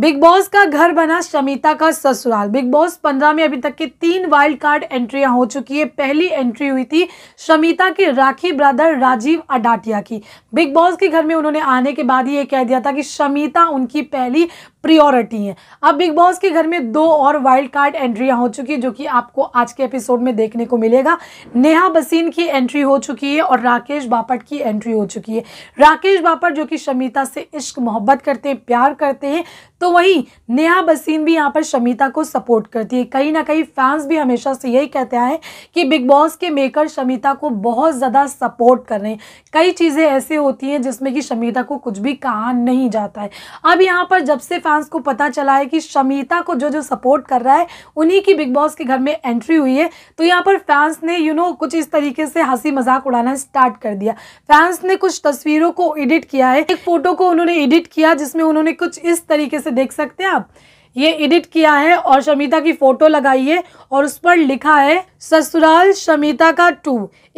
big boss का घर बना शमिता का ससुराल बिग बॉस पंद्रह में अभी तक की तीन वाइल्ड कार्ड एंट्रियां हो चुकी है पहली एंट्री हुई थी शमिता के राखी ब्रदर राजीव अडाटिया की बिग बॉस के घर में उन्होंने आने के बाद ही ये कह दिया था कि शमिता उनकी पहली प्रियोरिटी है अब बिग बॉस के घर में दो और वाइल्ड कार्ड एंट्रियां हो चुकी है जो कि आपको आज के एपिसोड में देखने को मिलेगा नेहा बसीन की एंट्री हो चुकी है और राकेश बापट की एंट्री हो चुकी है राकेश बापट जो कि शमिता से इश्क मोहब्बत करते हैं प्यार करते हैं तो वही नेहा बसीन भी यहाँ पर शमिता को सपोर्ट करती है कहीं ना कहीं फैंस भी हमेशा से यही कहते हैं कि बिग बॉस के मेकर शमिता को बहुत ज़्यादा सपोर्ट कर रहे हैं कई चीज़ें ऐसे होती हैं जिसमें कि शमिता को कुछ भी कहा नहीं जाता है अब यहाँ पर जब से फैंस को पता चला है कि शमिता को जो जो सपोर्ट कर रहा है उन्हीं की बिग बॉस के घर में एंट्री हुई है तो यहाँ पर फैंस ने यू नो कुछ इस तरीके से हंसी मजाक उड़ाना स्टार्ट कर दिया फैंस ने कुछ तस्वीरों को एडिट किया है एक फोटो को उन्होंने एडिट किया जिसमें उन्होंने कुछ इस तरीके से देख सकते हैं आप ये एडिट किया है और शमिता की फोटो लगाई है और उस पर लिखा है ससुराल शमिता का टू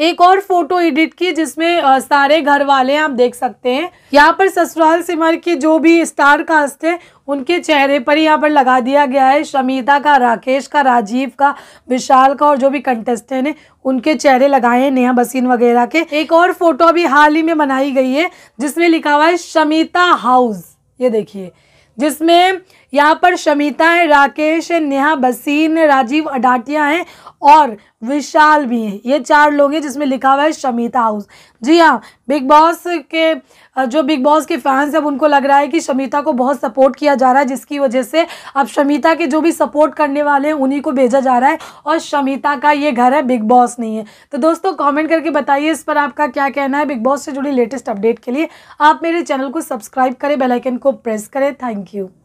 एक और फोटो एडिट की जिसमें सारे घर वाले आप देख सकते हैं यहाँ पर ससुराल सिमर के जो भी स्टार कास्ट है उनके चेहरे पर ही यहाँ पर लगा दिया गया है शमिता का राकेश का राजीव का विशाल का और जो भी कंटेस्टेंट है उनके चेहरे लगाए हैं नेहा बसीन वगैरह के एक और फोटो अभी हाल ही में बनाई गई है जिसमें लिखा हुआ है शमिता हाउस ये देखिए जिसमें यहाँ पर शमिता है राकेश है नेहा बसीन राजीव अडाटिया हैं और विशाल भी हैं ये चार लोग हैं जिसमें लिखा हुआ है शमिता हाउस जी हाँ बिग बॉस के जो बिग बॉस के फैंस हैं उनको लग रहा है कि शमिता को बहुत सपोर्ट किया जा रहा है जिसकी वजह से अब शमिता के जो भी सपोर्ट करने वाले हैं उन्हीं को भेजा जा रहा है और शमिता का ये घर है बिग बॉस नहीं है तो दोस्तों कॉमेंट करके बताइए इस पर आपका क्या कहना है बिग बॉस से जुड़ी लेटेस्ट अपडेट के लिए आप मेरे चैनल को सब्सक्राइब करें बेलाइकन को प्रेस करें थैंक यू